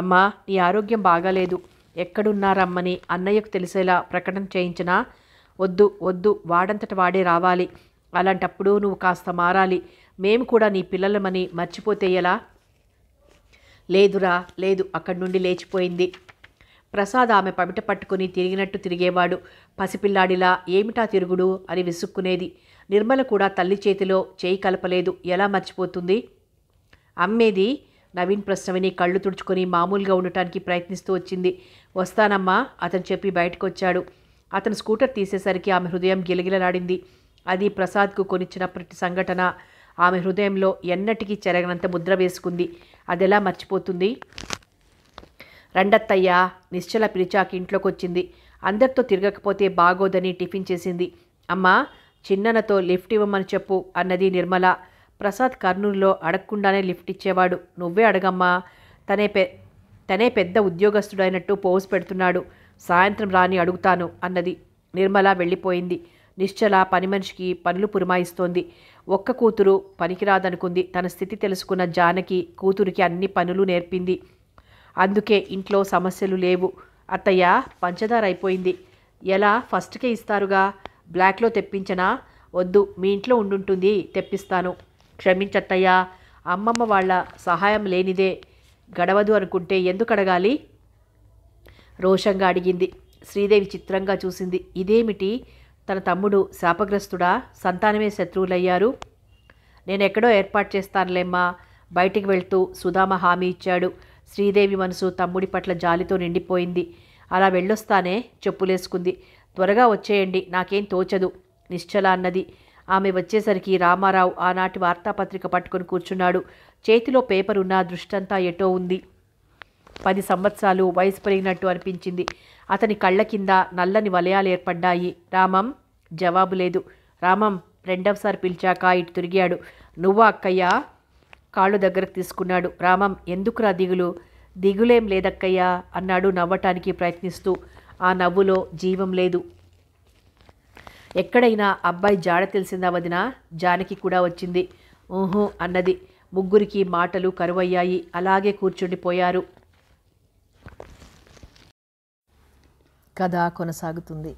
అమ్మా నీ ఆరోగ్యం బాగాలేదు ఎక్కడున్నారమ్మని అన్నయ్యకు తెలిసేలా ప్రకటన చేయించినా వద్దు వద్దు వాడంతట వాడే రావాలి అలాంటప్పుడు నువ్వు కాస్త మారాలి మేము కూడా నీ పిల్లలమని మర్చిపోతే ఎలా లేదురా లేదు అక్కడి నుండి లేచిపోయింది ప్రసాద్ ఆమె పమిట పట్టుకుని తిరిగినట్టు తిరిగేవాడు పసిపిల్లాడిలా ఏమిటా తిరుగుడు అని విసుక్కునేది నిర్మల కూడా తల్లి చేతిలో చేయి కలపలేదు ఎలా మర్చిపోతుంది అమ్మేది నవీన్ ప్రశ్నవిని కళ్ళు తుడుచుకొని మామూలుగా ఉండటానికి ప్రయత్నిస్తూ వచ్చింది వస్తానమ్మా అతను చెప్పి బయటకు వచ్చాడు అతను స్కూటర్ తీసేసరికి ఆమె హృదయం గిలగిలలాడింది అది ప్రసాద్కు కొనిచ్చినప్పటి సంఘటన ఆమె హృదయంలో ఎన్నటికీ చెరగనంత ముద్ర వేసుకుంది అదెలా మర్చిపోతుంది రండత్తయ్య నిశ్చల పిలిచాకి వచ్చింది అందరితో తిరగకపోతే బాగోదని టిఫిన్ చేసింది అమ్మా చిన్ననతో లిఫ్ట్ ఇవ్వమని చెప్పు అన్నది నిర్మల ప్రసాద్ కర్నూలులో అడగకుండానే లిఫ్ట్ ఇచ్చేవాడు నువ్వే అడగమ్మా తనే పె తనే పెద్ద ఉద్యోగస్తుడైనట్టు పోజ్ పెడుతున్నాడు సాయంత్రం రాని అడుగుతాను అన్నది నిర్మల వెళ్ళిపోయింది నిశ్చల పని మనిషికి పనులు పురమాయిస్తోంది ఒక్క కూతురు పనికిరాదనుకుంది తన స్థితి తెలుసుకున్న జానకి కూతురికి అన్ని పనులు నేర్పింది అందుకే ఇంట్లో సమస్యలు లేవు అత్తయ్య పంచదార అయిపోయింది ఎలా ఫస్ట్కే ఇస్తారుగా బ్లాక్లో తెప్పించనా వద్దు మీ ఇంట్లో ఉండుంటుంది తెప్పిస్తాను క్షమించత్తయ్య అమ్మమ్మ వాళ్ళ సహాయం లేనిదే గడవదు అనుకుంటే ఎందుకు అడగాలి రోషంగా అడిగింది శ్రీదేవి చిత్రంగా చూసింది ఇదేమిటి తన తమ్ముడు శాపగ్రస్తుడా సంతానమే శత్రువులయ్యారు నేనెక్కడో ఏర్పాటు చేస్తానులేమ్మా బయటికి వెళ్తూ సుధామ హామీ ఇచ్చాడు శ్రీదేవి మనసు తమ్ముడి పట్ల జాలితో నిండిపోయింది అలా వెళ్ళొస్తానే చెప్పులేసుకుంది త్వరగా వచ్చేయండి నాకేం తోచదు నిశ్చల అన్నది ఆమె వచ్చేసరికి రామారావు ఆనాటి వార్తాపత్రిక పట్టుకొని కూర్చున్నాడు చేతిలో పేపర్ ఉన్న దృష్టంతా ఎటో ఉంది పది సంవత్సరాలు వయసు పెరిగినట్టు అనిపించింది అతని కళ్ళ కింద నల్లని వలయాలు ఏర్పడ్డాయి రామం జవాబు లేదు రామం రెండవసారి పిలిచాక ఇటు తిరిగాడు నువ్వా అక్కయ్య కాళ్ళు దగ్గరకు తీసుకున్నాడు రామం ఎందుకురా దిగులు దిగులేం లేదక్కయ్య అన్నాడు నవ్వటానికి ప్రయత్నిస్తూ ఆ నవ్వులో జీవం లేదు ఎక్కడైనా అబ్బాయి జాడ తెలిసిందా వదిన జానకి కూడా వచ్చింది ఊహూ అన్నది ముగ్గురికి మాటలు కరువయ్యాయి అలాగే కూర్చుండిపోయారు కథ కొనసాగుతుంది